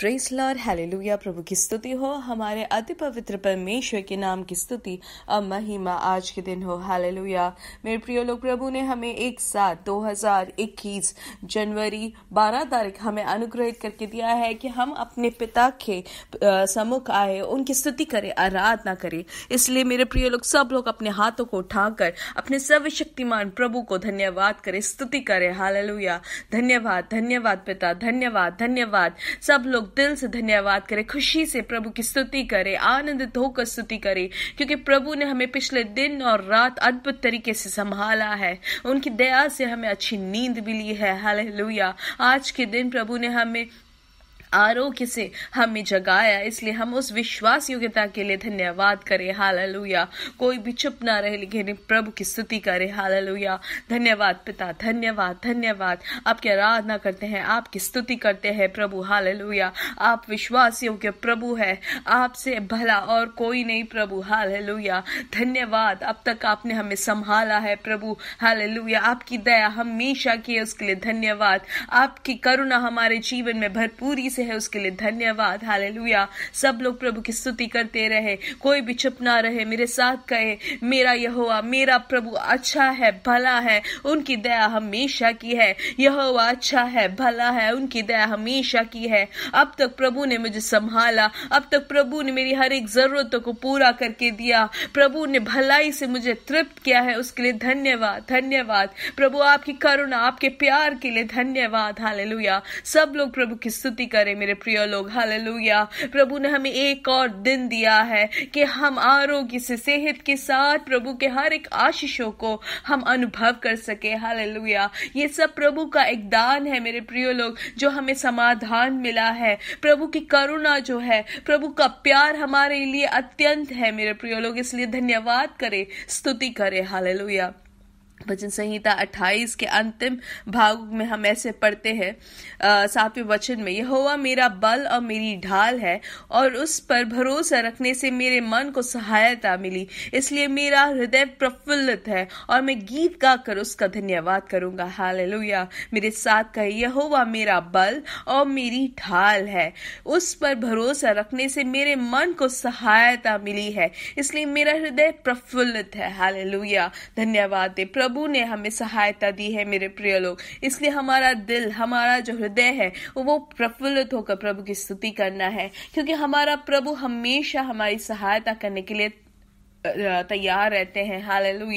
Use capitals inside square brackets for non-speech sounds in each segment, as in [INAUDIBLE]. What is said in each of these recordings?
press Lord hallelujah प्रभु की स्तुति हो हमारे अति पवित्र परमेश्वर के नाम की स्तुति और महिमा आज के दिन हो हालेलुया मेरे प्रिय लोग प्रभु ने हमें एक साथ 2021 जनवरी 12 तारीख हमें अनुग्रहित करके दिया है कि हम अपने पिता के सम्मुख आए उनकी स्तुति करें आराधना करें इसलिए मेरे प्रिय लोग सब लोग अपने हाथों को उठाकर अपने सर्वशक्तिमान प्रभु को धन्यवाद करें स्तुति करें हालेलुया धन्यवाद धन्यवाद पिता धन्यवाद धन्यवाद सब लोग लोग दिल से धन्यवाद करें खुशी से प्रभु की स्तुति करें आनंदित होकर स्तुति करें क्योंकि प्रभु ने हमें पिछले दिन और रात अद्भुत तरीके से संभाला है उनकी दया से हमें अच्छी नींद मिली है हाल आज के दिन प्रभु ने हमें आरोग्य से हमें जगाया इसलिए हम उस विश्वास योग्यता के लिए धन्यवाद करें हालेलुया कोई भी चुप ना रहे लेकिन प्रभु की स्तुति करे हालेलुया धन्यवाद पिता धन्यवाद धन्यवाद आपकी आराधना करते हैं आपकी स्तुति करते हैं प्रभु हालेलुया आप विश्वास योग्य प्रभु है आपसे भला और कोई नहीं प्रभु हालेलुया धन्यवाद अब तक आपने हमें संभाला है प्रभु हालेलुया आपकी दया हमेशा की उसके लिए धन्यवाद आपकी करुणा हमारे जीवन में भरपूरी से से है उसके लिए धन्यवाद हाले सब लोग प्रभु की स्तुति करते रहे कोई भी चुप ना रहे मेरे साथ कहे मेरा यह मेरा प्रभु अच्छा है भला है उनकी दया हमेशा की है यह अच्छा है भला है उनकी दया हमेशा की है अब तक प्रभु ने मुझे संभाला अब तक प्रभु ने मेरी हर एक जरूरतों को पूरा करके दिया प्रभु ने भलाई से मुझे तृप्त किया है उसके लिए धन्यवाद धन्यवाद प्रभु आपकी करुणा आपके प्यार के लिए धन्यवाद हालेलुया सब लोग प्रभु की स्तुति करें करें मेरे प्रिय लोग हालेलुया प्रभु ने हमें एक और दिन दिया है कि हम आरोग्य से सेहत के साथ प्रभु के हर एक आशीषों को हम अनुभव कर सके हालेलुया ये सब प्रभु का एक दान है मेरे प्रिय लोग जो हमें समाधान मिला है प्रभु की करुणा जो है प्रभु का प्यार हमारे लिए अत्यंत है मेरे प्रिय लोग इसलिए धन्यवाद करें स्तुति करें हालेलुया वचन संहिता 28 के अंतिम भाग में हम ऐसे पढ़ते हैं सातवें वचन में यह हुआ मेरा बल और मेरी ढाल है और उस पर भरोसा रखने से मेरे मन को सहायता मिली इसलिए मेरा हृदय प्रफुल्लित है और मैं गीत गाकर उसका धन्यवाद करूंगा हाल मेरे साथ कहे यह हुआ मेरा बल और मेरी ढाल है उस पर भरोसा रखने से मेरे मन को सहायता मिली है इसलिए मेरा हृदय प्रफुल्लित है हाल धन्यवाद दे प्रभु प्रभु ने हमें सहायता दी है मेरे प्रिय लोग इसलिए हमारा दिल हमारा जो हृदय है वो प्रफुल्लित होकर प्रभु की स्तुति करना है क्योंकि हमारा प्रभु हमेशा हमारी सहायता करने के लिए तैयार रहते हैं हाल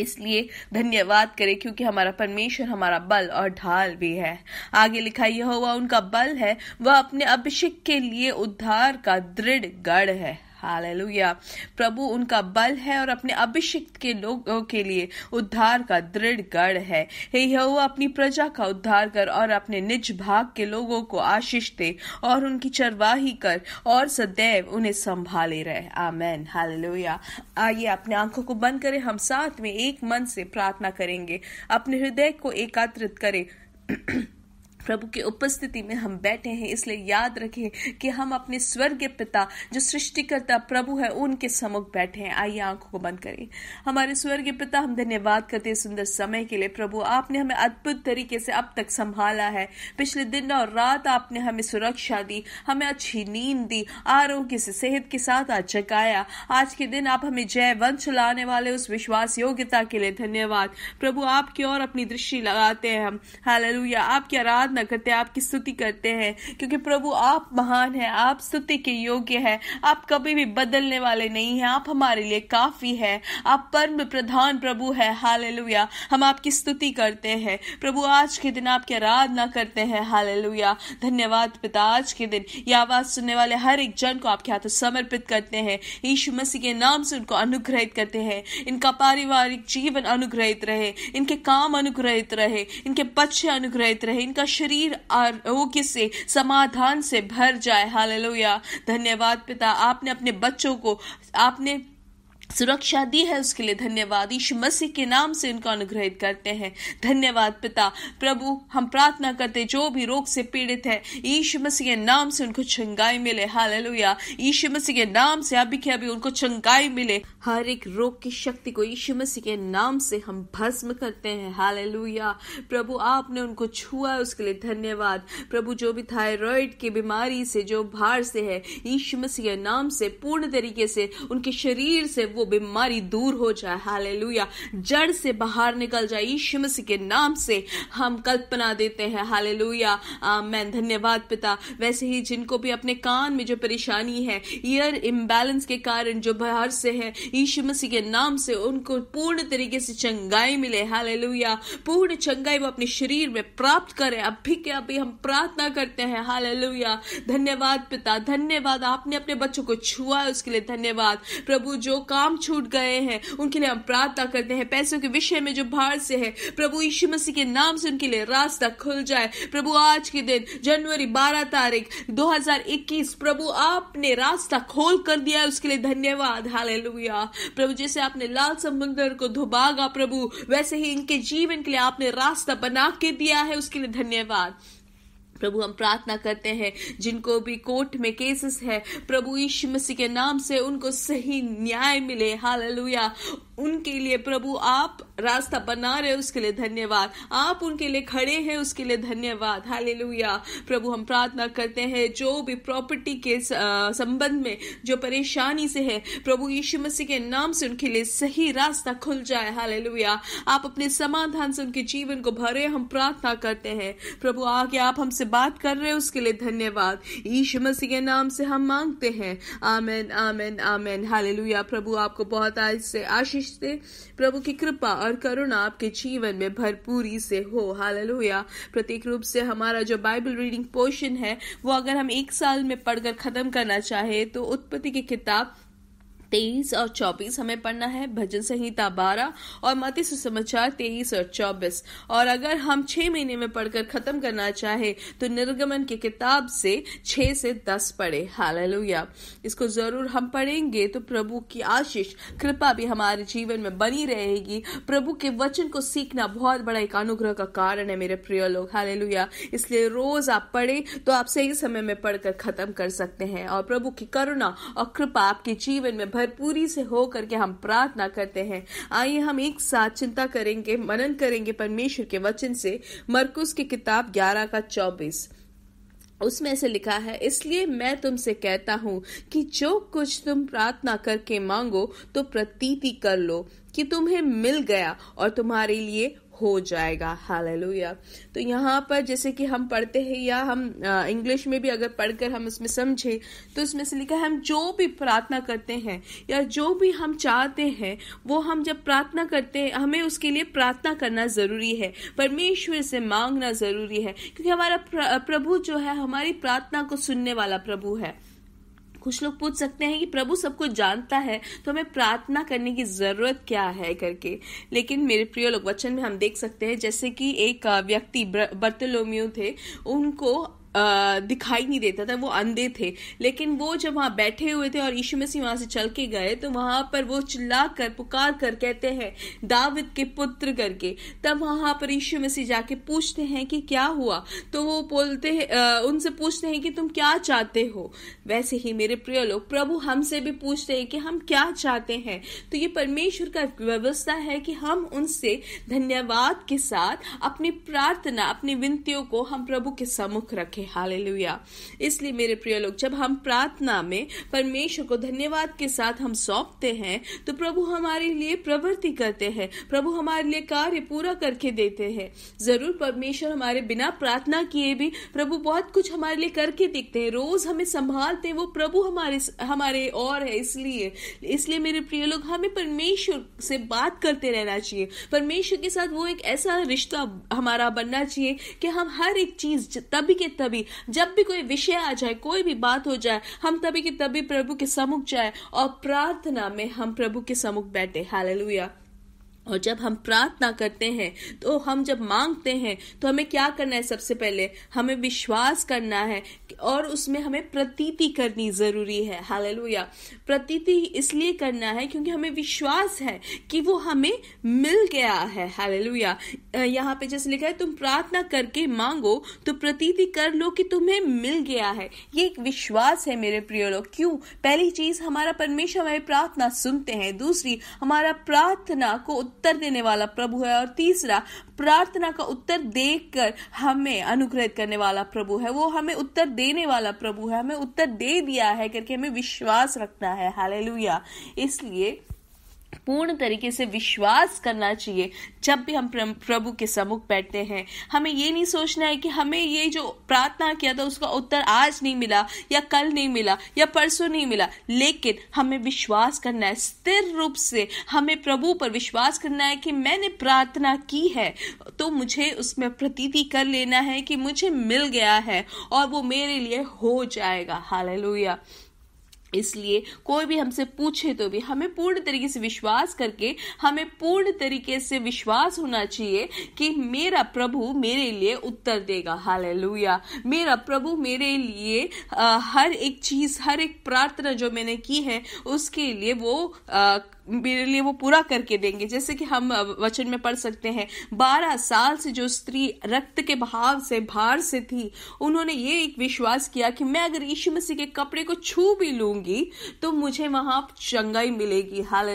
इसलिए धन्यवाद करें क्योंकि हमारा परमेश्वर हमारा बल और ढाल भी है आगे लिखा यह हुआ उनका बल है वह अपने अभिषेक के लिए उद्धार का दृढ़ गढ़ है हालेलुया प्रभु उनका बल है और अपने अभिषिक्त के लोगों के लिए उद्धार का दृढ़ गढ़ है हे यहोवा अपनी प्रजा का उद्धार कर और अपने निज भाग के लोगों को आशीष दे और उनकी चरवाही कर और सदैव उन्हें संभाले रहे आमेन हालेलुया आइए अपने आंखों को बंद करें हम साथ में एक मन से प्रार्थना करेंगे अपने हृदय को एकात्रित करें [CLEARS THROAT] प्रभु की उपस्थिति में हम बैठे हैं इसलिए याद रखें कि हम अपने स्वर्गीय पिता जो सृष्टिकर्ता प्रभु है उनके समुख बैठे हैं आइए आंखों को बंद करें हमारे स्वर्गीय पिता हम धन्यवाद करते हैं सुंदर समय के लिए प्रभु आपने हमें अद्भुत तरीके से अब तक संभाला है पिछले दिन और रात आपने हमें सुरक्षा दी हमें अच्छी नींद दी आरोग्य से सेहत के साथ आज जगाया आज के दिन आप हमें जय वंश लाने वाले उस विश्वास योग्यता के लिए धन्यवाद प्रभु आपकी ओर अपनी दृष्टि लगाते हैं हम हालेलुया आपकी आराधना आराधना करते आपकी स्तुति करते हैं क्योंकि प्रभु आप महान है आप स्तुति के योग्य है आप कभी भी बदलने वाले नहीं है आप हमारे लिए काफ़ी है आप परम प्रधान प्रभु है हाल हम आपकी स्तुति करते हैं प्रभु आज के दिन आपकी आराधना करते हैं हाल धन्यवाद पिता आज के दिन यह आवाज़ सुनने वाले हर एक जन को आपके हाथों समर्पित करते हैं यीशु मसीह के नाम से उनको अनुग्रहित करते हैं इनका पारिवारिक जीवन अनुग्रहित रहे इनके काम अनुग्रहित रहे इनके बच्चे अनुग्रहित रहे इनका शरीर आरोग्य से समाधान से भर जाए हाल धन्यवाद पिता आपने अपने बच्चों को आपने सुरक्षा दी है उसके लिए धन्यवाद ईश मसीह के नाम से उनको अनुग्रहित करते हैं धन्यवाद पिता प्रभु हम प्रार्थना करते जो भी रोग से पीड़ित है ईश मसीह के नाम से उनको चंगाई मिले लोहिया ईश मसीह के नाम से अभी के अभी उनको चंगाई मिले हर एक रोग की शक्ति को ईश मसीह के नाम से हम भस्म करते हैं हालेलुया प्रभु आपने उनको छुआ उसके लिए धन्यवाद प्रभु जो भी थायराइड की बीमारी से जो भार से है ईश मसीह के नाम से पूर्ण तरीके से उनके शरीर से वो बीमारी दूर हो जाए हालेलुया जड़ से बाहर निकल जाए ईश्म के नाम से हम कल्पना देते हैं लुया मैं धन्यवाद पिता वैसे ही जिनको भी अपने कान में जो परेशानी है ईयर इम्बेलेंस के कारण जो बाहर से है यीशु मसीह के नाम से उनको पूर्ण तरीके से चंगाई मिले हालेलुया पूर्ण चंगाई वो अपने शरीर में प्राप्त करें अभी के अभी हम प्रार्थना करते हैं हालेलुया धन्यवाद पिता धन्यवाद आपने अपने बच्चों को छुआ उसके लिए धन्यवाद प्रभु जो काम काम छूट गए हैं उनके लिए हम प्रार्थना करते हैं पैसों के विषय में जो भार से है प्रभु यीशु मसीह के नाम से उनके लिए रास्ता खुल जाए प्रभु आज के दिन जनवरी बारह तारीख 2021 प्रभु आपने रास्ता खोल कर दिया उसके लिए धन्यवाद हाल प्रभु जैसे आपने लाल समुद्र को धुबागा प्रभु वैसे ही इनके जीवन के लिए आपने रास्ता बना के दिया है उसके लिए धन्यवाद प्रभु हम प्रार्थना करते हैं जिनको भी कोर्ट में केसेस है प्रभु यीशु मसीह के नाम से उनको सही न्याय मिले हाल उनके लिए प्रभु आप रास्ता बना रहे उसके लिए धन्यवाद आप उनके लिए खड़े हैं उसके लिए धन्यवाद हाल प्रभु हम प्रार्थना करते हैं जो भी प्रॉपर्टी के संबंध में जो परेशानी से है प्रभु यीशु मसीह के नाम से उनके लिए सही रास्ता खुल जाए हाल आप अपने समाधान से उनके जीवन को भरे हम प्रार्थना करते हैं प्रभु आगे आप हमसे बात कर रहे हैं उसके लिए धन्यवाद ईशु मसीह के नाम से हम मांगते हैं आमेन आमेन आमेन हालेलुया प्रभु आपको बहुत आज से आशीष दे प्रभु की कृपा और करुणा आपके जीवन में भरपूरी से हो हालेलुया प्रत्येक रूप से हमारा जो बाइबल रीडिंग पोर्शन है वो अगर हम एक साल में पढ़कर खत्म करना चाहे तो उत्पत्ति की किताब तेईस और चौबीस हमें पढ़ना है भजन संहिता बारह और मती सुसमाचार तेईस और चौबीस और अगर हम छह महीने में पढ़कर खत्म करना चाहे तो निर्गमन की किताब से छह से दस पढ़े हाल इसको जरूर हम पढ़ेंगे तो प्रभु की आशीष कृपा भी हमारे जीवन में बनी रहेगी प्रभु के वचन को सीखना बहुत बड़ा एक अनुग्रह का कारण है मेरे प्रिय लोग हाल इसलिए रोज आप पढ़े तो आप सही समय में पढ़कर खत्म कर सकते हैं और प्रभु की करुणा और कृपा आपके जीवन में भरपूरी से हो करके हम प्रार्थना करते हैं आइए हम एक साथ चिंता करेंगे मनन करेंगे परमेश्वर के वचन से मरकुस की किताब ग्यारह का चौबीस उसमें से लिखा है इसलिए मैं तुमसे कहता हूँ कि जो कुछ तुम प्रार्थना करके मांगो तो प्रतीति कर लो कि तुम्हें मिल गया और तुम्हारे लिए हो जाएगा हालेलुया तो यहाँ पर जैसे कि हम पढ़ते हैं या हम इंग्लिश में भी अगर पढ़कर हम इसमें समझे तो इसमें से लिखा है हम जो भी प्रार्थना करते हैं या जो भी हम चाहते हैं वो हम जब प्रार्थना करते हैं हमें उसके लिए प्रार्थना करना ज़रूरी है परमेश्वर से मांगना ज़रूरी है क्योंकि हमारा प्र, प्रभु जो है हमारी प्रार्थना को सुनने वाला प्रभु है कुछ लोग पूछ सकते हैं कि प्रभु सब कुछ जानता है तो हमें प्रार्थना करने की जरूरत क्या है करके लेकिन मेरे प्रिय लोग वचन में हम देख सकते हैं जैसे कि एक व्यक्ति बर्तलोमियो थे उनको दिखाई नहीं देता था वो अंधे थे लेकिन वो जब वहां बैठे हुए थे और यीशु मसीह वहां से चल के गए तो वहां पर वो चिल्ला कर पुकार कर कहते हैं दाविद के पुत्र करके तब वहां पर यीशु मसीह जाके पूछते हैं कि क्या हुआ तो वो बोलते हैं उनसे पूछते हैं कि तुम क्या चाहते हो वैसे ही मेरे प्रिय लोग प्रभु हमसे भी पूछते हैं कि हम क्या चाहते हैं तो ये परमेश्वर का व्यवस्था है कि हम उनसे धन्यवाद के साथ अपनी प्रार्थना अपनी विनतियों को हम प्रभु के सम्मुख रखें रखे हालेलुया इसलिए मेरे प्रिय लोग जब हम प्रार्थना में परमेश्वर को धन्यवाद के साथ हम सौंपते हैं तो प्रभु हमारे लिए प्रवृत्ति करते हैं प्रभु हमारे लिए कार्य पूरा करके देते हैं जरूर परमेश्वर हमारे बिना प्रार्थना किए भी प्रभु बहुत कुछ हमारे लिए करके दिखते हैं रोज हमें संभालते हैं वो प्रभु हमारे हमारे और है इसलिए इसलिए मेरे प्रिय लोग हमें परमेश्वर से बात करते रहना चाहिए परमेश्वर के साथ वो एक ऐसा रिश्ता हमारा बनना चाहिए कि हम हर एक चीज तभी के तभी तभी जब भी कोई विषय आ जाए कोई भी बात हो जाए हम तभी की तभी प्रभु के समुख जाए और प्रार्थना में हम प्रभु के समुख बैठे हालेलुया और जब हम प्रार्थना करते हैं तो हम जब मांगते हैं तो हमें क्या करना है सबसे पहले हमें विश्वास करना है और उसमें हमें प्रतीति करनी ज़रूरी है हालेलुया प्रतीति इसलिए करना है क्योंकि हमें विश्वास है कि वो हमें मिल गया है हालेलुया यहाँ पे जैसे लिखा है तुम प्रार्थना करके मांगो तो प्रतीति कर लो कि तुम्हें मिल गया है ये एक विश्वास है मेरे प्रिय लोग क्यों पहली चीज़ हमारा परमेश्वर हमारी प्रार्थना सुनते हैं दूसरी हमारा प्रार्थना को उत्तर देने वाला प्रभु है और तीसरा प्रार्थना का उत्तर देखकर हमें अनुग्रहित करने वाला प्रभु है वो हमें उत्तर देने वाला प्रभु है हमें उत्तर दे दिया है करके हमें विश्वास रखना है हालेलुया इसलिए पूर्ण तरीके से विश्वास करना चाहिए जब भी हम प्रभु के सम्मुख बैठते हैं हमें ये नहीं सोचना है कि हमें ये जो प्रार्थना किया था उसका उत्तर आज नहीं मिला या कल नहीं मिला या परसों नहीं मिला लेकिन हमें विश्वास करना है स्थिर रूप से हमें प्रभु पर विश्वास करना है कि मैंने प्रार्थना की है तो मुझे उसमें प्रतीति कर लेना है कि मुझे मिल गया है और वो मेरे लिए हो जाएगा हाल इसलिए कोई भी हमसे पूछे तो भी हमें पूर्ण तरीके से विश्वास करके हमें पूर्ण तरीके से विश्वास होना चाहिए कि मेरा प्रभु मेरे लिए उत्तर देगा हाल मेरा प्रभु मेरे लिए आ, हर एक चीज हर एक प्रार्थना जो मैंने की है उसके लिए वो आ, मेरे लिए वो पूरा करके देंगे जैसे कि हम वचन में पढ़ सकते हैं बारह साल से जो स्त्री रक्त के भाव से भार से थी उन्होंने ये एक विश्वास किया कि मैं अगर यीशु मसीह के कपड़े को छू भी लूंगी तो मुझे वहां चंगाई मिलेगी हाल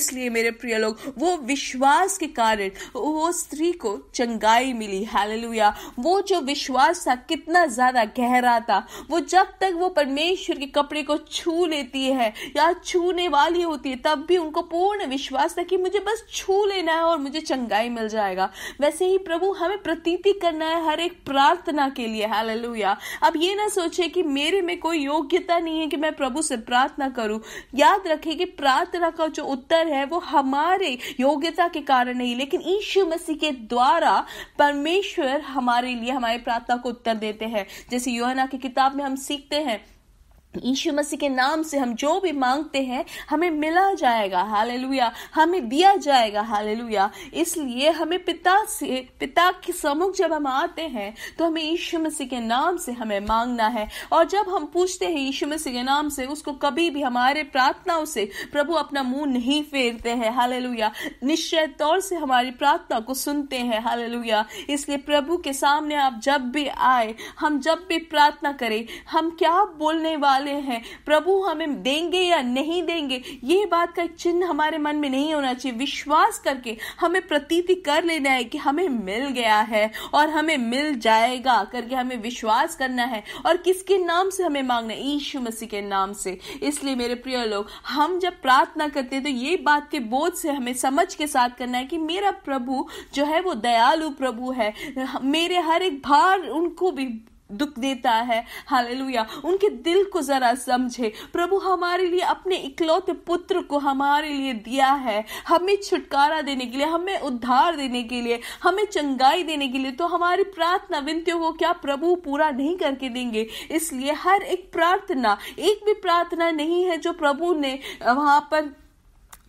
इसलिए मेरे प्रिय लोग वो विश्वास के कारण वो स्त्री को चंगाई मिली हाल वो जो विश्वास था कितना ज्यादा गहरा था वो जब तक वो परमेश्वर के कपड़े को छू लेती है या छूने वाली होती है तब भी उनको पूर्ण विश्वास था कि मुझे बस छू लेना है और मुझे चंगाई मिल जाएगा वैसे ही प्रभु हमें प्रतीति करना है हर एक प्रार्थना के लिए हालेलुया अब ये ना सोचे कि मेरे में कोई योग्यता नहीं है कि मैं प्रभु से प्रार्थना करूं याद रखे कि प्रार्थना का जो उत्तर है वो हमारे योग्यता के कारण नहीं लेकिन ईशु मसीह के द्वारा परमेश्वर हमारे लिए हमारे प्रार्थना को उत्तर देते हैं जैसे योहना की किताब में हम सीखते हैं यीशु मसीह के नाम से हम जो भी मांगते हैं हमें मिला जाएगा हाल हमें दिया जाएगा हाल इसलिए हमें पिता से पिता के समुख जब हम आते हैं तो हमें ईशु मसीह के नाम से हमें मांगना है और जब हम पूछते हैं यीशु मसीह के नाम से उसको कभी भी हमारे प्रार्थनाओं से प्रभु अपना मुंह नहीं फेरते हैं हाल निश्चय तौर से हमारी प्रार्थना को सुनते हैं हाल इसलिए प्रभु के सामने आप जब भी आए हम जब भी प्रार्थना करें हम क्या बोलने वाले वाले हैं प्रभु हमें देंगे या नहीं देंगे ये बात का चिन्ह हमारे मन में नहीं होना चाहिए विश्वास करके हमें प्रतीति कर लेना है कि हमें मिल गया है और हमें मिल जाएगा करके हमें विश्वास करना है और किसके नाम से हमें मांगना है ईशु मसीह के नाम से इसलिए मेरे प्रिय लोग हम जब प्रार्थना करते हैं तो ये बात के बोध से हमें समझ के साथ करना है कि मेरा प्रभु जो है वो दयालु प्रभु है मेरे हर एक भार उनको भी दुख देता है हालेलुया उनके दिल को जरा समझे प्रभु हमारे लिए अपने इकलौते पुत्र को हमारे लिए दिया है हमें छुटकारा देने के लिए हमें उद्धार देने के लिए हमें चंगाई देने के लिए तो हमारी प्रार्थना विनतियों को क्या प्रभु पूरा नहीं करके देंगे इसलिए हर एक प्रार्थना एक भी प्रार्थना नहीं है जो प्रभु ने वहां पर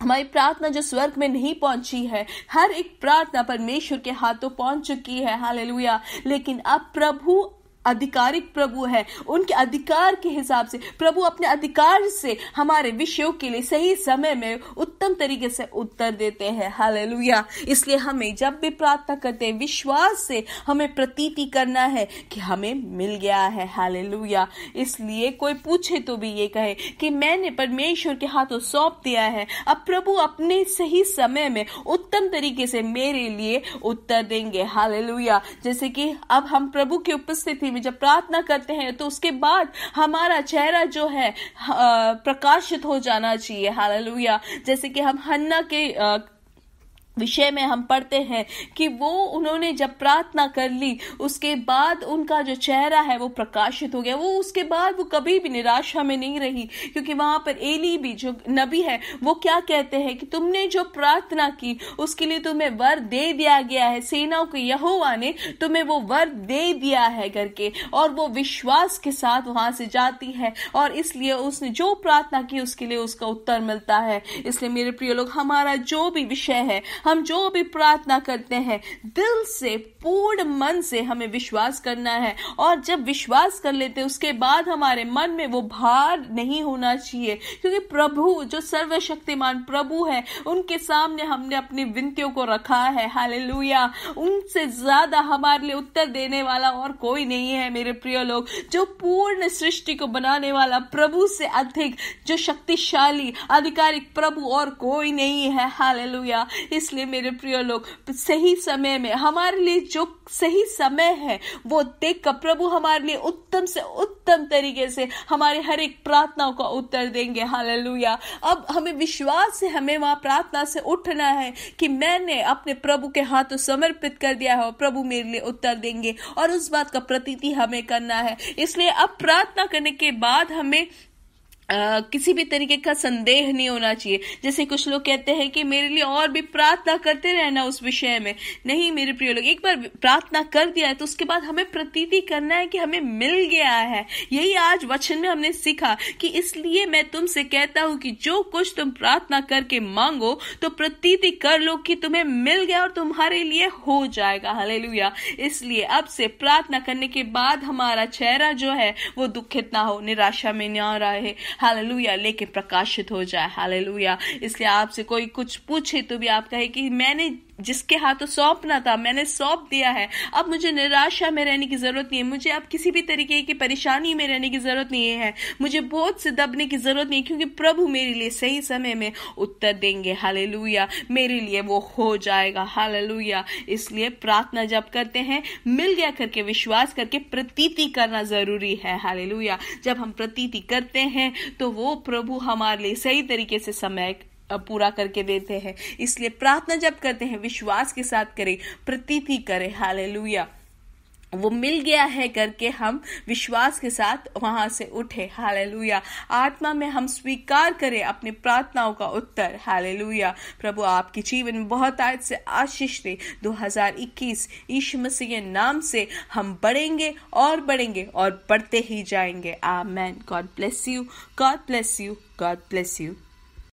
हमारी प्रार्थना जो स्वर्ग में नहीं पहुंची है हर एक प्रार्थना परमेश्वर के हाथों पहुंच चुकी है हालेलुया लेकिन अब प्रभु अधिकारिक प्रभु है उनके अधिकार के हिसाब से प्रभु अपने अधिकार से हमारे विषयों के लिए सही समय में उत्तम तरीके से उत्तर देते हैं हालेलुया इसलिए हमें जब भी प्रार्थना करते हैं विश्वास से हमें प्रतीति करना है कि हमें मिल गया है हालेलुया इसलिए कोई पूछे तो भी ये कहे कि मैंने परमेश्वर के हाथों सौंप दिया है अब प्रभु अपने सही समय में उत्तम तरीके से मेरे लिए उत्तर देंगे हालेलुया जैसे कि अब हम प्रभु की उपस्थिति में जब प्रार्थना करते हैं तो उसके बाद हमारा चेहरा जो है प्रकाशित हो जाना चाहिए हालेलुया जैसे कि हम हन्ना के विषय में हम पढ़ते हैं कि वो उन्होंने जब प्रार्थना कर ली उसके बाद उनका जो चेहरा है वो प्रकाशित हो गया वो उसके बाद वो कभी भी निराशा में नहीं रही क्योंकि वहां पर एली भी जो नबी है वो क्या कहते हैं कि तुमने जो प्रार्थना की उसके लिए तुम्हें वर दे दिया गया है सेनाओं के यहोवा ने तुम्हें वो वर दे दिया है करके और वो विश्वास के साथ वहां से जाती है और इसलिए उसने जो प्रार्थना की उसके लिए उसका उत्तर मिलता है इसलिए मेरे प्रिय लोग हमारा जो भी विषय है हम जो भी प्रार्थना करते हैं दिल से पूर्ण मन से हमें विश्वास करना है और जब विश्वास कर लेते हैं उसके बाद हमारे मन में वो भार नहीं होना चाहिए क्योंकि प्रभु जो सर्वशक्तिमान प्रभु है उनके सामने हमने अपनी विनतियों को रखा है हाल उनसे ज्यादा हमारे लिए उत्तर देने वाला और कोई नहीं है मेरे प्रिय लोग जो पूर्ण सृष्टि को बनाने वाला प्रभु से अधिक जो शक्तिशाली आधिकारिक प्रभु और कोई नहीं है हाल इस इसलिए मेरे प्रिय लोग सही समय में हमारे लिए जो सही समय है वो देख कर प्रभु हमारे लिए उत्तम से उत्तम तरीके से हमारे हर एक प्रार्थनाओं का उत्तर देंगे हालेलुया अब हमें विश्वास से हमें वहां प्रार्थना से उठना है कि मैंने अपने प्रभु के हाथों समर्पित कर दिया है और प्रभु मेरे लिए उत्तर देंगे और उस बात का प्रतीति हमें करना है इसलिए अब प्रार्थना करने के बाद हमें Uh, किसी भी तरीके का संदेह नहीं होना चाहिए जैसे कुछ लोग कहते हैं कि मेरे लिए और भी प्रार्थना करते रहना उस विषय में नहीं मेरे प्रिय लोग एक बार प्रार्थना कर दिया है तो उसके बाद हमें प्रतीति करना है कि हमें मिल गया है यही आज वचन में हमने सीखा कि इसलिए मैं तुमसे कहता हूं कि जो कुछ तुम प्रार्थना करके मांगो तो प्रतीति कर लो कि तुम्हें मिल गया और तुम्हारे लिए हो जाएगा हले इसलिए अब से प्रार्थना करने के बाद हमारा चेहरा जो है वो दुखित ना हो निराशा में ना रहे हालेलुया लेके प्रकाशित हो जाए हालेलुया इसलिए आपसे कोई कुछ पूछे तो भी आप कहे कि मैंने जिसके हाथों सौंपना था मैंने सौंप दिया है अब मुझे निराशा में रहने की ज़रूरत नहीं है मुझे अब किसी भी तरीके की परेशानी में रहने की ज़रूरत नहीं है मुझे बहुत से दबने की ज़रूरत नहीं है क्योंकि प्रभु मेरे लिए सही समय में उत्तर देंगे हाले मेरे लिए वो हो जाएगा हाले इसलिए प्रार्थना जब करते हैं मिल गया करके विश्वास करके प्रतीति करना ज़रूरी है हाले जब हम प्रतीति करते हैं तो वो प्रभु हमारे लिए सही तरीके से समय पूरा करके देते हैं इसलिए प्रार्थना जब करते हैं विश्वास के साथ करें प्रतीति करें हाले वो मिल गया है करके हम विश्वास के साथ वहां से उठे हालेलुया आत्मा में हम स्वीकार करें अपनी प्रार्थनाओं का उत्तर हालेलुया प्रभु आपके जीवन में बहुत आयत से आशीष दे 2021 ईश मसीह के नाम से हम बढ़ेंगे और बढ़ेंगे और बढ़ते ही जाएंगे आ man God bless you God bless you God bless you